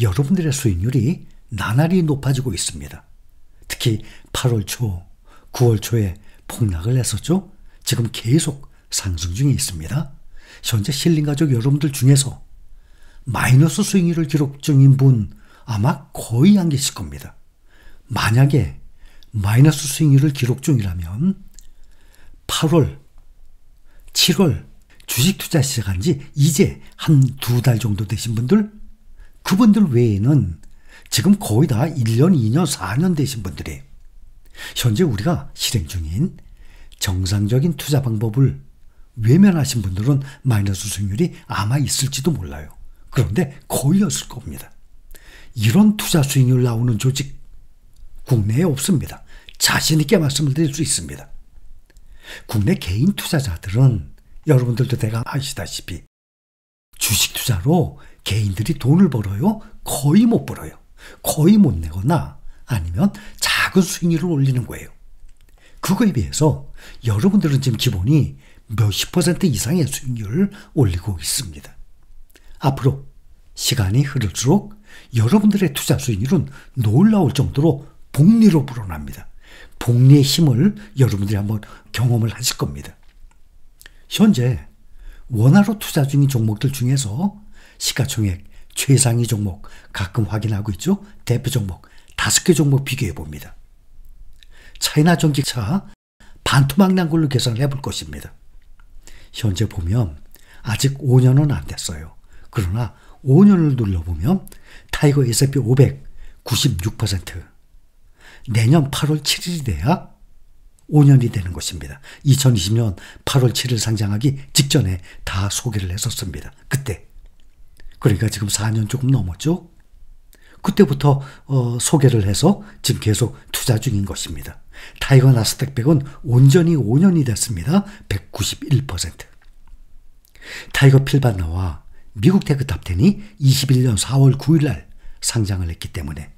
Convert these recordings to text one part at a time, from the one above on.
여러분들의 수익률이 나날이 높아지고 있습니다. 특히 8월 초, 9월 초에 폭락을 했었죠. 지금 계속 상승 중에 있습니다. 현재 실린 가족 여러분들 중에서 마이너스 수익률을 기록 중인 분 아마 거의 안 계실 겁니다. 만약에 마이너스 수익률을 기록 중이라면 8월, 7월 주식 투자 시작한 지 이제 한 두 달 정도 되신 분들 그분들 외에는 지금 거의 다 1년, 2년, 4년 되신 분들이 현재 우리가 실행 중인 정상적인 투자 방법을 외면하신 분들은 마이너스 수익률이 아마 있을지도 몰라요. 그런데 거의 없을 겁니다. 이런 투자 수익률 나오는 조직 국내에 없습니다. 자신 있게 말씀을 드릴 수 있습니다. 국내 개인 투자자들은 여러분들도 대강 아시다시피 주식 투자로 개인들이 돈을 벌어요? 거의 못 벌어요. 거의 못 내거나 아니면 작은 수익률을 올리는 거예요. 그거에 비해서 여러분들은 지금 기본이 몇십 퍼센트 이상의 수익률을 올리고 있습니다. 앞으로 시간이 흐를수록 여러분들의 투자 수익률은 놀라울 정도로 복리로 불어납니다. 복리의 힘을 여러분들이 한번 경험을 하실 겁니다. 현재 원화로 투자 중인 종목들 중에서 시가총액 최상위 종목 가끔 확인하고 있죠. 대표 종목 다섯 개 종목 비교해 봅니다. 차이나 전기차 반토막 난 걸로 계산을 해볼 것입니다. 현재 보면 아직 5년은 안 됐어요. 그러나 5년을 눌러보면 타이거 S&P 500 96%, 내년 8월 7일이 돼야 5년이 되는 것입니다. 2020년 8월 7일 상장하기 직전에 다 소개를 했었습니다. 그때. 그러니까 지금 4년 조금 넘었죠? 그때부터 어, 소개를 해서 지금 계속 투자 중인 것입니다. 타이거 나스닥백은 온전히 5년이 됐습니다. 191%. 타이거 필바나와 미국 테크 탑텐이 21년 4월 9일 날 상장을 했기 때문에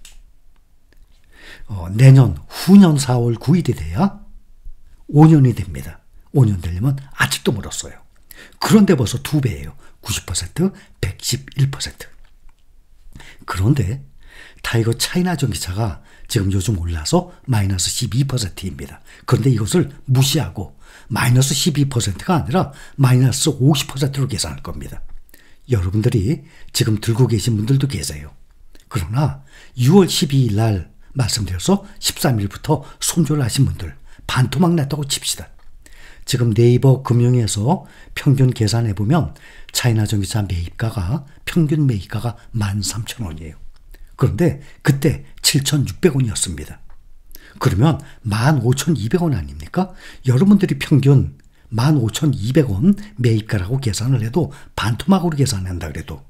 어, 내년 후년 4월 9일이 돼야 5년이 됩니다. 5년 되려면 아직도 멀었어요. 그런데 벌써 두 배예요. 90%, 111%. 그런데 타이거 차이나 전기차가 지금 요즘 올라서 마이너스 12%입니다. 그런데 이것을 무시하고 마이너스 12%가 아니라 마이너스 50%로 계산할 겁니다. 여러분들이 지금 들고 계신 분들도 계세요. 그러나 6월 12일 날 말씀드려서 13일부터 손절하신 분들 반토막 났다고 칩시다. 지금 네이버 금융에서 평균 계산해 보면 차이나 전기차 매입가가 평균 매입가가 13,000원이에요. 그런데 그때 7,600원이었습니다. 그러면 15,200원 아닙니까? 여러분들이 평균 15,200원 매입가라고 계산을 해도 반토막으로 계산한다 그래도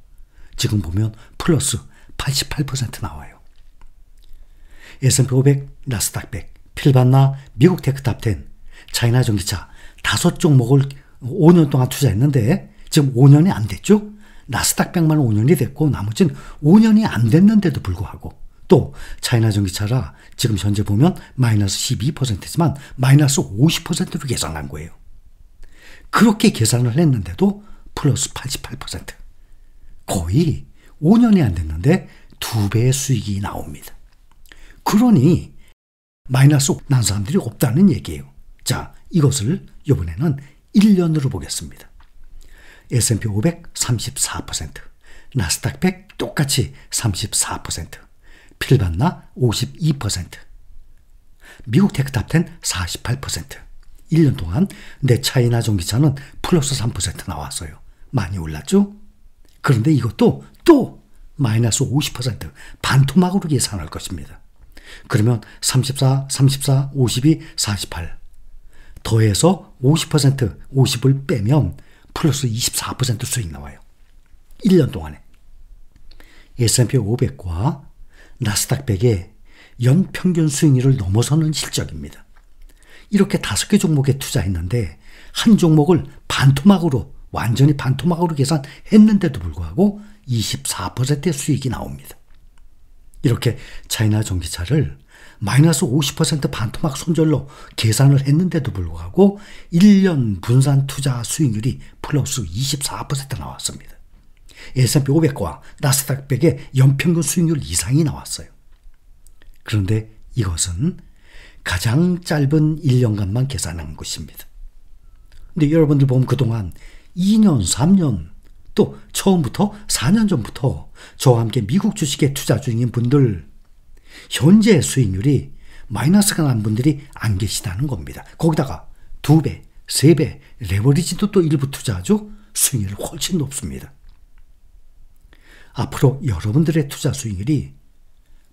지금 보면 플러스 88% 나와요. S&P 500, 나스닥 100 필반나 미국 테크탑10, 차이나 전기차 다섯 종목을 5년 동안 투자했는데 지금 5년이 안 됐죠? 나스닥 100만 5년이 됐고 나머지는 5년이 안 됐는데도 불구하고 또 차이나 전기차라 지금 현재 보면 마이너스 12%지만 마이너스 50%로 계산한 거예요. 그렇게 계산을 했는데도 플러스 88%. 거의 5년이 안 됐는데 두 배의 수익이 나옵니다. 그러니 마이너스 난 사람들이 없다는 얘기예요. 자, 이것을 이번에는 1년으로 보겠습니다. S&P 500 34%, 나스닥 100 똑같이 34%, 필반나 52%, 미국 테크탑1 48%, 1년 동안 내 차이나 전기차는 플러스 3% 나왔어요. 많이 올랐죠? 그런데 이것도 또 마이너스 50% 반토막으로 계산할 것입니다. 그러면 34, 34, 52, 48 더해서 50%, 50을 빼면 플러스 24% 수익 나와요. 1년 동안에. S&P 500과 나스닥 100의 연평균 수익률을 넘어서는 실적입니다. 이렇게 다섯 개 종목에 투자했는데 한 종목을 반토막으로 완전히 반토막으로 계산했는데도 불구하고 24%의 수익이 나옵니다. 이렇게 차이나 전기차를 마이너스 50% 반토막 손절로 계산을 했는데도 불구하고 1년 분산 투자 수익률이 플러스 24% 나왔습니다. S&P 500과 나스닥 100의 연평균 수익률 이상이 나왔어요. 그런데 이것은 가장 짧은 1년간만 계산한 것입니다. 근데 여러분들 보면 그동안 2년, 3년 또 처음부터 4년 전부터 저와 함께 미국 주식에 투자 중인 분들 현재 수익률이 마이너스가 난 분들이 안 계시다는 겁니다. 거기다가 두 배, 세 배, 레버리지도 또 일부 투자하죠. 수익률이 훨씬 높습니다. 앞으로 여러분들의 투자 수익률이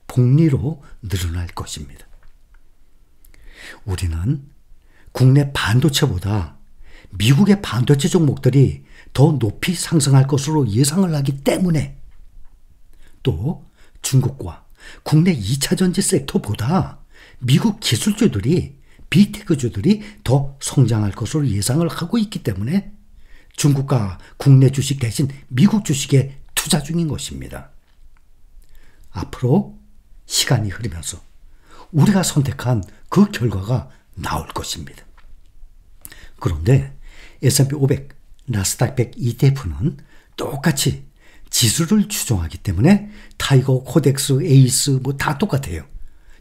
복리로 늘어날 것입니다. 우리는 국내 반도체보다 미국의 반도체 종목들이 더 높이 상승할 것으로 예상을 하기 때문에 또 중국과 국내 2차 전지 섹터보다 미국 기술주들이 비테크주들이 더 성장할 것으로 예상을 하고 있기 때문에 중국과 국내 주식 대신 미국 주식에 투자 중인 것입니다. 앞으로 시간이 흐르면서 우리가 선택한 그 결과가 나올 것입니다. 그런데 S&P 500, 나스닥 100 ETF는 똑같이 지수를 추종하기 때문에 타이거, 코덱스, 에이스 뭐 다 똑같아요.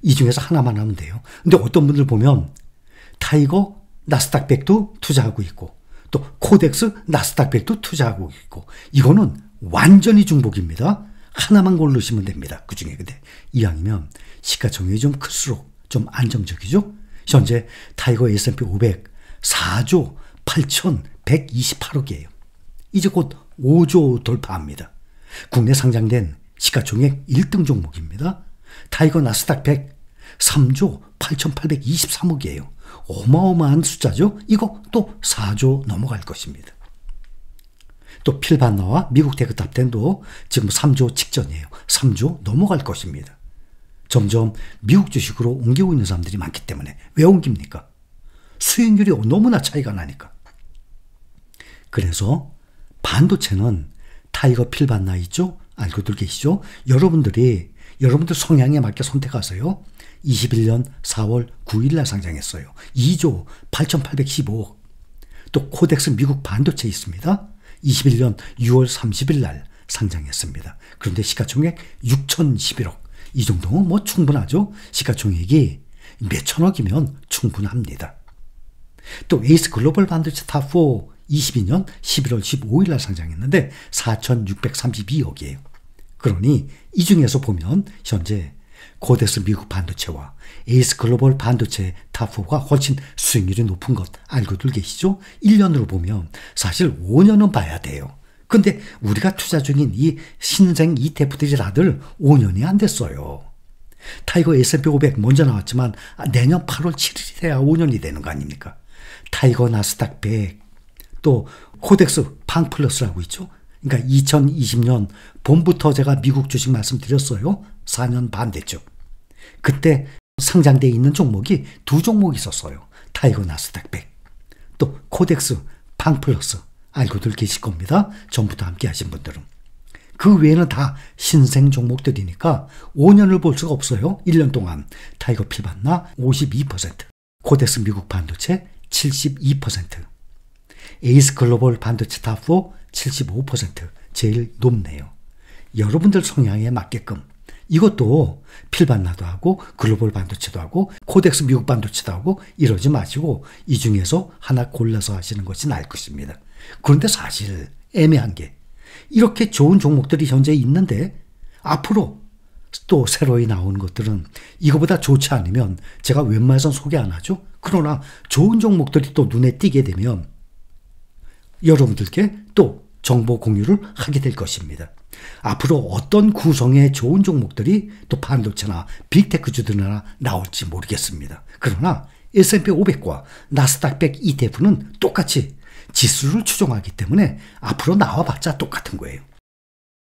이 중에서 하나만 하면 돼요. 근데 어떤 분들 보면 타이거, 나스닥 100도 투자하고 있고 또 코덱스, 나스닥 100도 투자하고 있고 이거는 완전히 중복입니다. 하나만 고르시면 됩니다. 그 중에 근데 이왕이면 시가총액이 좀 클수록 좀 안정적이죠. 현재 타이거 S&P 500 4조 8,128억이에요. 이제 곧 5조 돌파합니다. 국내 상장된 시가총액 1등 종목입니다. 타이거 나스닥 100 3조 8,823억이에요. 어마어마한 숫자죠. 이거 또 4조 넘어갈 것입니다. 또 필반나와 미국 대그 탑텐도 지금 3조 직전이에요. 3조 넘어갈 것입니다. 점점 미국 주식으로 옮기고 있는 사람들이 많기 때문에 왜 옮깁니까? 수익률이 너무나 차이가 나니까. 그래서 반도체는 타이거 필반나 있죠? 알고들 계시죠? 여러분들이 여러분들 성향에 맞게 선택하세요. 21년 4월 9일 날 상장했어요. 2조 8,815억. 또 코덱스 미국 반도체 있습니다. 21년 6월 30일 날 상장했습니다. 그런데 시가총액 6,011억. 이 정도면 뭐 충분하죠? 시가총액이 몇천억이면 충분합니다. 또 에이스 글로벌 반도체 타4 2022년 11월 15일 날 상장했는데 4,632억이에요. 그러니 이 중에서 보면 현재 고데스 미국 반도체와 에이스 글로벌 반도체 탑4가 훨씬 수익률이 높은 것 알고들 계시죠? 1년으로 보면 사실 5년은 봐야 돼요. 근데 우리가 투자 중인 이 신생 ETF들이 다들 5년이 안 됐어요. 타이거 S&P 500 먼저 나왔지만 내년 8월 7일이 돼야 5년이 되는 거 아닙니까? 타이거 나스닥 100, 또 코덱스 팡플러스라고 있죠. 그러니까 2020년 봄부터 제가 미국 주식 말씀드렸어요. 4년 반 됐죠. 그때 상장돼 있는 종목이 두 종목이 있었어요. 타이거 나스닥백 또 코덱스 팡플러스 알고들 계실 겁니다. 전부 터 함께 하신 분들은. 그 외에는 다 신생 종목들이니까 5년을 볼 수가 없어요. 1년 동안 타이거 피반나 52%, 코덱스 미국 반도체 72%, 에이스 글로벌 반도체 탑4 75% 제일 높네요. 여러분들 성향에 맞게끔 이것도 필반나도 하고 글로벌 반도체도 하고 코덱스 미국 반도체도 하고 이러지 마시고 이 중에서 하나 골라서 하시는 것이 나을 것입니다. 그런데 사실 애매한 게 이렇게 좋은 종목들이 현재 있는데 앞으로 또 새로이 나오는 것들은 이거보다 좋지 않으면 제가 웬만해선 소개 안 하죠. 그러나 좋은 종목들이 또 눈에 띄게 되면 여러분들께 또 정보 공유를 하게 될 것입니다. 앞으로 어떤 구성의 좋은 종목들이 또 반도체나 빅테크주들이나 나올지 모르겠습니다. 그러나 S&P 500과 나스닥 100 ETF는 똑같이 지수를 추종하기 때문에 앞으로 나와봤자 똑같은 거예요.